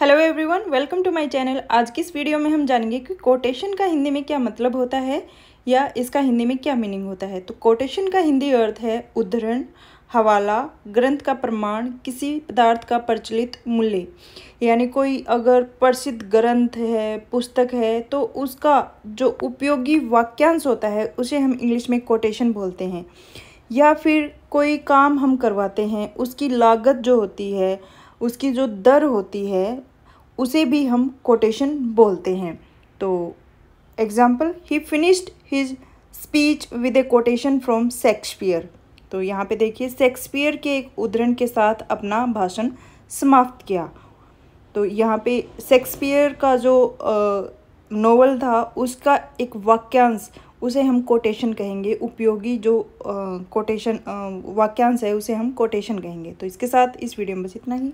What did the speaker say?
hello everyone welcome to my channel आज की इस वीडियो में हम जानेंगे कि कोटेशन का हिंदी में क्या मतलब होता है या इसका हिंदी में क्या मीनिंग होता है तो कोटेशन का हिंदी अर्थ है उद्धरण हवाला ग्रंथ का प्रमाण किसी पदार्थ का प्रचलित मूल्य यानी कोई अगर प्रसिद्ध ग्रंथ है पुस्तक है तो उसका जो उपयोगी वाक्यांश होता है उसे हम इंग्लिश में कोटेशन बोलते हैं या फिर कोई काम हम करवाते हैं उसकी लागत जो होती है उसकी जो दर होती है उसे भी हम कोटेशन बोलते हैं तो example he finished his speech with a quotation from Shakespeare तो यहाँ पे देखिए शेक्सपियर के एक उदाहरण के साथ अपना भाषण समाप्त किया तो यहाँ पे शेक्सपियर का जो नोवेल था उसका एक वाक्यांश उसे हम कोटेशन कहेंगे उपयोगी जो कोटेशन वाक्यांश है उसे हम कोटेशन कहेंगे तो इसके साथ इस वीडियो में बस इतना ही